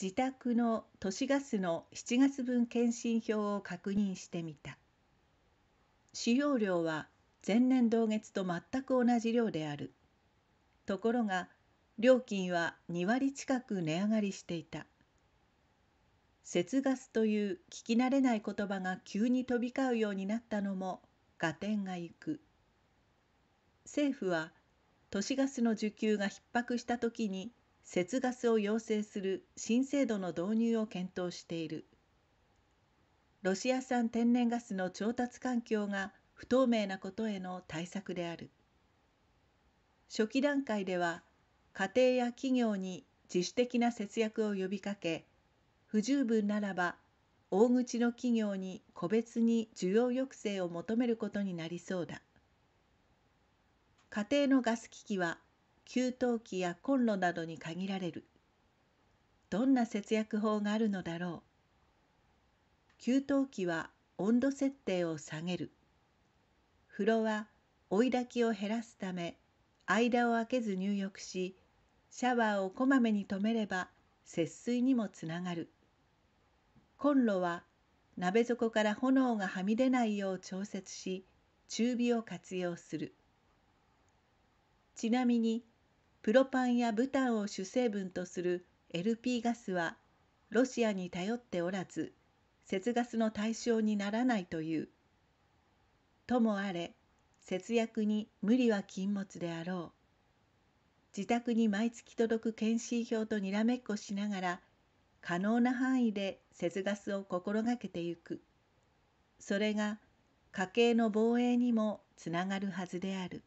自宅の都市ガスの7月分検針票を確認してみた使用量は前年同月と全く同じ量であるところが料金は2割近く値上がりしていた節ガスという聞き慣れない言葉が急に飛び交うようになったのも合点がいく政府は都市ガスの需給が逼迫した時に節ガスを要請する新制度の導入を検討しているロシア産天然ガスの調達環境が不透明なことへの対策である初期段階では家庭や企業に自主的な節約を呼びかけ不十分ならば大口の企業に個別に需要抑制を求めることになりそうだ家庭のガス機器は給湯器やコンロなどに限られるどんな節約法があるのだろう給湯器は温度設定を下げる風呂は追い炊きを減らすため間を空けず入浴しシャワーをこまめに止めれば節水にもつながるコンロは鍋底から炎がはみ出ないよう調節し中火を活用するちなみにプロパンやブタンを主成分とする LP ガスはロシアに頼っておらず節ガスの対象にならないというともあれ節約に無理は禁物であろう自宅に毎月届く検診票とにらめっこしながら可能な範囲で節ガスを心がけてゆくそれが家計の防衛にもつながるはずである。